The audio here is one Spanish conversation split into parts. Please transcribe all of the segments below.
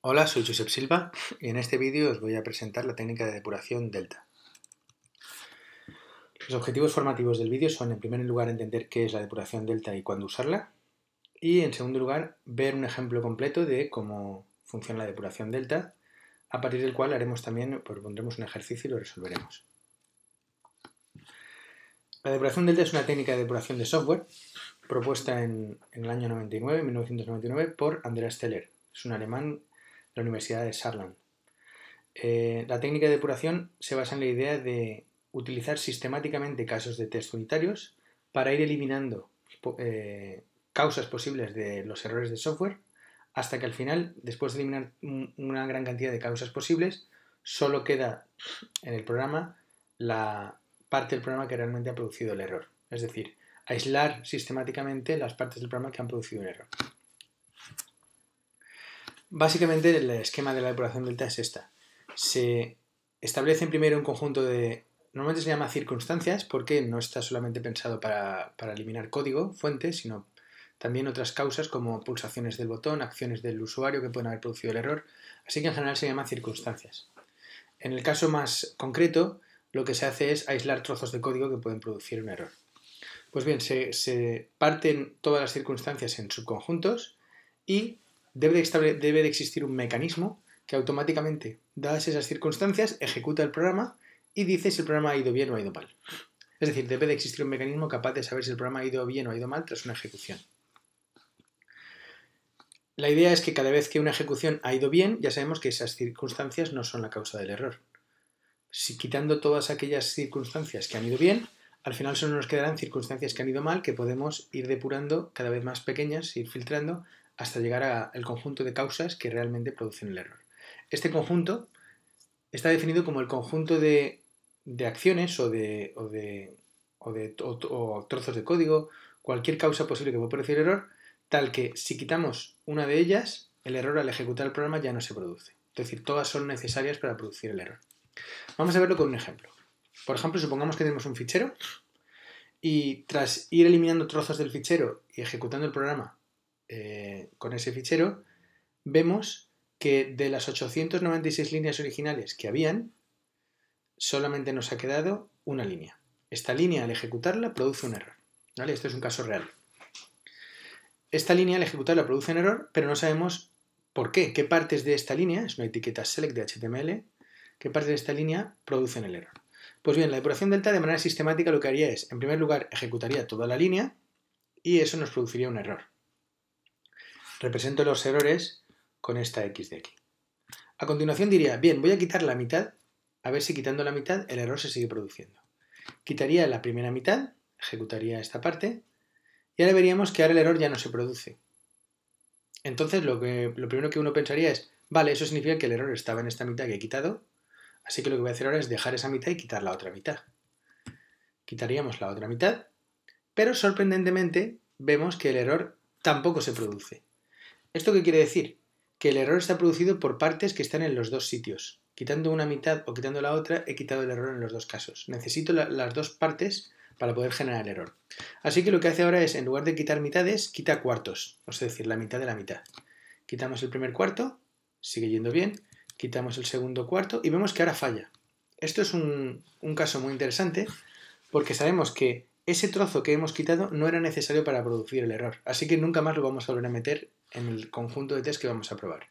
Hola, soy Josep Silva y en este vídeo os voy a presentar la técnica de depuración delta. Los objetivos formativos del vídeo son, en primer lugar, entender qué es la depuración delta y cuándo usarla, y en segundo lugar, ver un ejemplo completo de cómo funciona la depuración delta, a partir del cual haremos también, propondremos un ejercicio y lo resolveremos. La depuración delta es una técnica de depuración de software propuesta en, en el año 99, 1999 por Andreas Teller. Es un alemán la Universidad de Saarland. Eh, la técnica de depuración se basa en la idea de utilizar sistemáticamente casos de test unitarios para ir eliminando eh, causas posibles de los errores de software hasta que al final, después de eliminar una gran cantidad de causas posibles, solo queda en el programa la parte del programa que realmente ha producido el error. Es decir, aislar sistemáticamente las partes del programa que han producido un error. Básicamente el esquema de la depuración delta es esta. Se en primero un conjunto de... Normalmente se llama circunstancias porque no está solamente pensado para, eliminar código, fuente, sino también otras causas como pulsaciones del botón, acciones del usuario que pueden haber producido el error, así que en general se llama circunstancias. En el caso más concreto, lo que se hace es aislar trozos de código que pueden producir un error. Pues bien, se, se parten todas las circunstancias en subconjuntos y debe de, existir un mecanismo que automáticamente, dadas esas circunstancias, ejecuta el programa y dice si el programa ha ido bien o ha ido mal. Es decir, debe de existir un mecanismo capaz de saber si el programa ha ido bien o ha ido mal tras una ejecución. La idea es que cada vez que una ejecución ha ido bien, ya sabemos que esas circunstancias no son la causa del error. Si quitando todas aquellas circunstancias que han ido bien, al final solo nos quedarán circunstancias que han ido mal que podemos ir depurando cada vez más pequeñas, ir filtrando hasta llegar al conjunto de causas que realmente producen el error. Este conjunto está definido como el conjunto de, acciones o de, de, trozos de código, cualquier causa posible que pueda producir error, tal que si quitamos una de ellas, el error al ejecutar el programa ya no se produce. Es decir, todas son necesarias para producir el error. Vamos a verlo con un ejemplo. Por ejemplo, supongamos que tenemos un fichero y tras ir eliminando trozos del fichero y ejecutando el programa eh, con ese fichero, vemos que de las 896 líneas originales que habían, solamente nos ha quedado una línea. Esta línea al ejecutarla produce un error. ¿vale? Esto es un caso real. Esta línea al ejecutarla produce un error, pero no sabemos por qué, qué partes de esta línea, es una etiqueta select de HTML, qué partes de esta línea producen el error. Pues bien, la depuración delta de manera sistemática lo que haría es, en primer lugar, ejecutaría toda la línea y eso nos produciría un error. Represento los errores con esta X de aquí. A continuación diría, bien, voy a quitar la mitad, a ver si quitando la mitad el error se sigue produciendo. Quitaría la primera mitad, ejecutaría esta parte, y ahora veríamos que ahora el error ya no se produce. Entonces lo, que, lo primero que uno pensaría es, vale, eso significa que el error estaba en esta mitad que he quitado, así que lo que voy a hacer ahora es dejar esa mitad y quitar la otra mitad. Quitaríamos la otra mitad, pero sorprendentemente vemos que el error tampoco se produce. ¿Esto qué quiere decir? Que el error está producido por partes que están en los dos sitios. Quitando una mitad o quitando la otra, he quitado el error en los dos casos. Necesito las dos partes para poder generar el error. Así que lo que hace ahora es, en lugar de quitar mitades, quita cuartos, Es decir, la mitad de la mitad. Quitamos el primer cuarto, sigue yendo bien, quitamos el segundo cuarto y vemos que ahora falla. Esto es un, un caso muy interesante porque sabemos que ese trozo que hemos quitado no era necesario para producir el error, así que nunca más lo vamos a volver a meter en el conjunto de test que vamos a probar.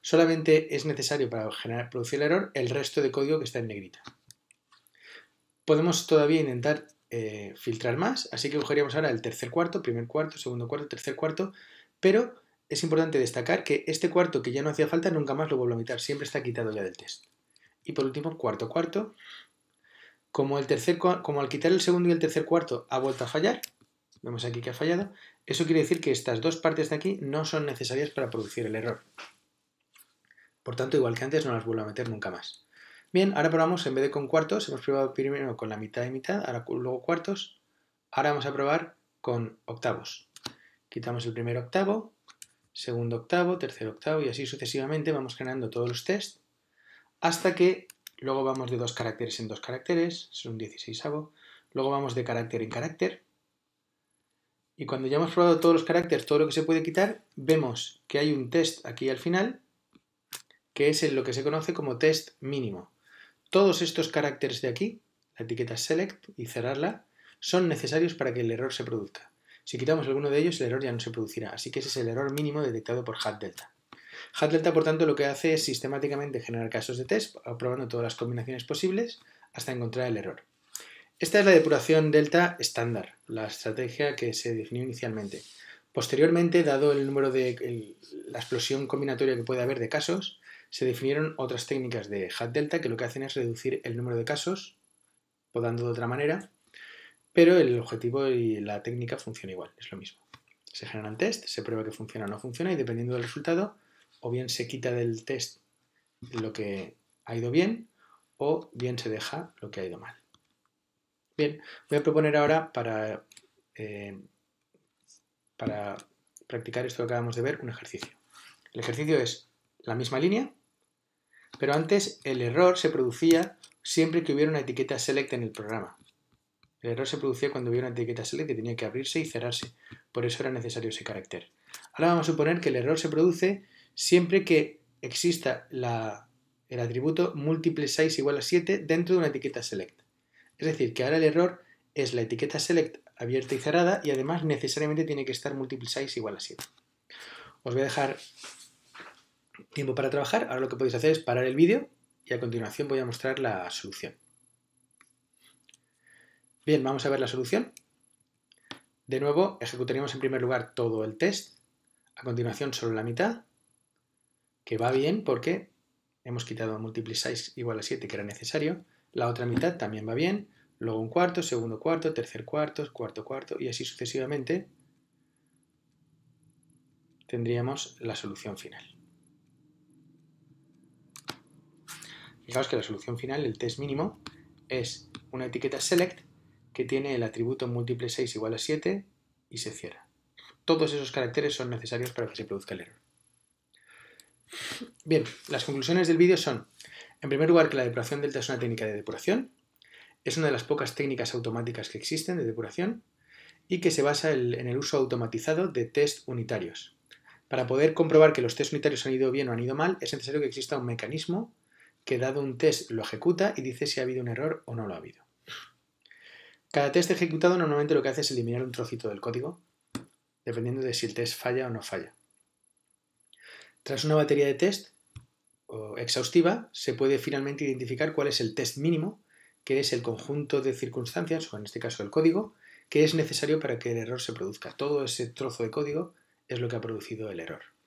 Solamente es necesario para generar, producir el error el resto de código que está en negrita. Podemos todavía intentar eh, filtrar más, así que cogeríamos ahora el tercer cuarto, primer cuarto, segundo cuarto, tercer cuarto, pero es importante destacar que este cuarto que ya no hacía falta nunca más lo vuelvo a quitar, siempre está quitado ya del test. Y por último, cuarto cuarto. Como, el tercer, como al quitar el segundo y el tercer cuarto ha vuelto a fallar, Vemos aquí que ha fallado. Eso quiere decir que estas dos partes de aquí no son necesarias para producir el error. Por tanto, igual que antes, no las vuelvo a meter nunca más. Bien, ahora probamos, en vez de con cuartos, hemos probado primero con la mitad y mitad, ahora, luego cuartos. Ahora vamos a probar con octavos. Quitamos el primer octavo, segundo octavo, tercer octavo y así sucesivamente vamos generando todos los test hasta que luego vamos de dos caracteres en dos caracteres, es un 16 Luego vamos de carácter en carácter, y cuando ya hemos probado todos los caracteres, todo lo que se puede quitar, vemos que hay un test aquí al final, que es lo que se conoce como test mínimo. Todos estos caracteres de aquí, la etiqueta select y cerrarla, son necesarios para que el error se produzca. Si quitamos alguno de ellos, el error ya no se producirá. Así que ese es el error mínimo detectado por HatDelta. delta. delta, por tanto, lo que hace es sistemáticamente generar casos de test, probando todas las combinaciones posibles hasta encontrar el error. Esta es la depuración delta estándar, la estrategia que se definió inicialmente. Posteriormente, dado el número de la explosión combinatoria que puede haber de casos, se definieron otras técnicas de hat delta que lo que hacen es reducir el número de casos, podando de otra manera, pero el objetivo y la técnica funcionan igual, es lo mismo. Se generan test, se prueba que funciona o no funciona y dependiendo del resultado, o bien se quita del test lo que ha ido bien o bien se deja lo que ha ido mal. Bien, voy a proponer ahora eh, para, practicar esto que acabamos de ver, un ejercicio. El ejercicio es la misma línea, pero antes el error se producía siempre que hubiera una etiqueta select en el programa. El error se producía cuando hubiera una etiqueta select que tenía que abrirse y cerrarse. Por eso era necesario ese carácter. Ahora vamos a suponer que el error se produce siempre que exista el atributo múltiple size igual a 7 dentro de una etiqueta select. Es decir, que ahora el error es la etiqueta select abierta y cerrada y además necesariamente tiene que estar multiple size igual a 7. Os voy a dejar tiempo para trabajar. Ahora lo que podéis hacer es parar el vídeo y a continuación voy a mostrar la solución. Bien, vamos a ver la solución. De nuevo, ejecutaremos en primer lugar todo el test, a continuación solo la mitad, que va bien porque hemos quitado multiple size igual a 7 que era necesario, la otra mitad también va bien, luego un cuarto, segundo cuarto, tercer cuarto, cuarto cuarto y así sucesivamente tendríamos la solución final. Fijaos que la solución final, el test mínimo, es una etiqueta select que tiene el atributo múltiple 6 igual a 7 y se cierra. Todos esos caracteres son necesarios para que se produzca el error. Bien, las conclusiones del vídeo son, en primer lugar, que la depuración del test es una técnica de depuración, es una de las pocas técnicas automáticas que existen de depuración y que se basa en el uso automatizado de test unitarios. Para poder comprobar que los test unitarios han ido bien o han ido mal, es necesario que exista un mecanismo que dado un test lo ejecuta y dice si ha habido un error o no lo ha habido. Cada test ejecutado normalmente lo que hace es eliminar un trocito del código, dependiendo de si el test falla o no falla. Tras una batería de test, exhaustiva, se puede finalmente identificar cuál es el test mínimo, que es el conjunto de circunstancias, o en este caso el código, que es necesario para que el error se produzca. Todo ese trozo de código es lo que ha producido el error.